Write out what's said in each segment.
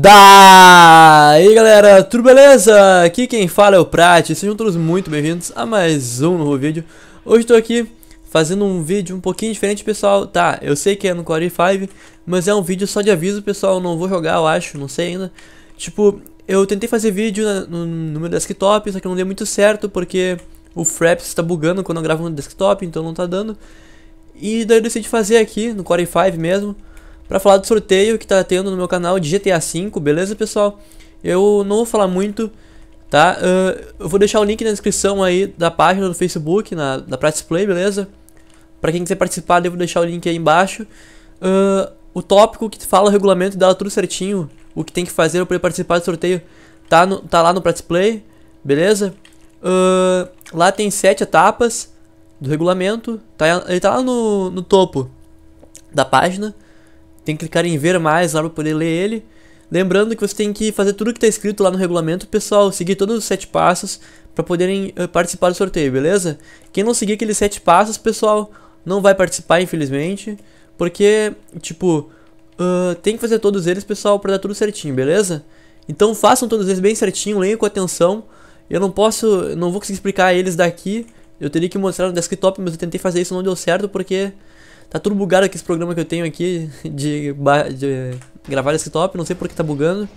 Daí galera, tudo beleza? Aqui quem fala é o Prat, sejam todos muito bem-vindos a mais um novo vídeo Hoje estou aqui fazendo um vídeo um pouquinho diferente pessoal, tá, eu sei que é no Core 5 Mas é um vídeo só de aviso pessoal, não vou jogar eu acho, não sei ainda Tipo, eu tentei fazer vídeo no, no meu desktop, só que não deu muito certo porque o Fraps está bugando quando eu gravo no desktop, então não está dando E daí eu decidi fazer aqui no Core 5 mesmo para falar do sorteio que tá tendo no meu canal de GTA V, beleza pessoal? Eu não vou falar muito, tá? Uh, eu vou deixar o link na descrição aí da página do Facebook, na, da Practice Play, beleza? Para quem quiser participar, devo deixar o link aí embaixo. Uh, o tópico que fala o regulamento dela tudo certinho, o que tem que fazer para participar do sorteio, tá, no, tá lá no Practice Play, beleza? Uh, lá tem sete etapas do regulamento, tá, ele tá lá no, no topo da página. Tem que clicar em ver mais lá para poder ler ele. Lembrando que você tem que fazer tudo que está escrito lá no regulamento, pessoal, seguir todos os sete passos para poderem eh, participar do sorteio, beleza? Quem não seguir aqueles sete passos, pessoal, não vai participar, infelizmente, porque, tipo, uh, tem que fazer todos eles, pessoal, para dar tudo certinho, beleza? Então façam todos eles bem certinho, leiam com atenção. Eu não posso, não vou conseguir explicar eles daqui, eu teria que mostrar no desktop, mas eu tentei fazer isso não deu certo porque Tá tudo bugado aqui esse programa que eu tenho aqui de, de gravar desktop, não sei porque tá bugando.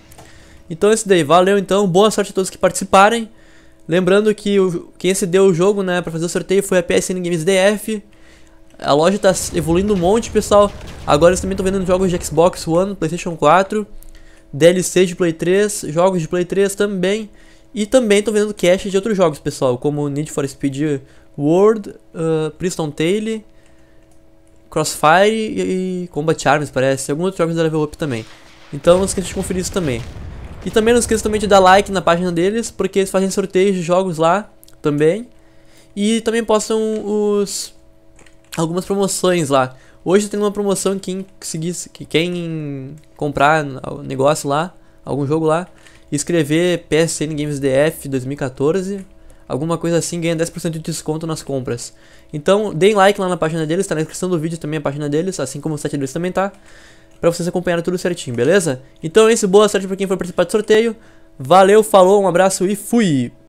Então é isso daí, valeu então, boa sorte a todos que participarem. Lembrando que o, quem deu o jogo, né, pra fazer o sorteio foi a PSN Games DF. A loja tá evoluindo um monte, pessoal. Agora eles também estão vendendo jogos de Xbox One, Playstation 4, DLC de Play 3, jogos de Play 3 também. E também estão vendendo cash de outros jogos, pessoal, como Need for Speed World, uh, Priston Tale Crossfire e, e Combat Arms, parece. Alguns outros armas da Level Up também. Então não esqueça de conferir isso também. E também não esqueça também de dar like na página deles, porque eles fazem sorteios de jogos lá também. E também postam os algumas promoções lá. Hoje tem uma promoção quem que quem comprar um negócio lá, algum jogo lá, escrever PSN Games DF 2014 alguma coisa assim, ganha 10% de desconto nas compras. Então, deem like lá na página deles, tá na descrição do vídeo também a página deles, assim como o site deles também tá, pra vocês acompanharem tudo certinho, beleza? Então é isso, boa sorte pra quem for participar do sorteio, valeu, falou, um abraço e fui!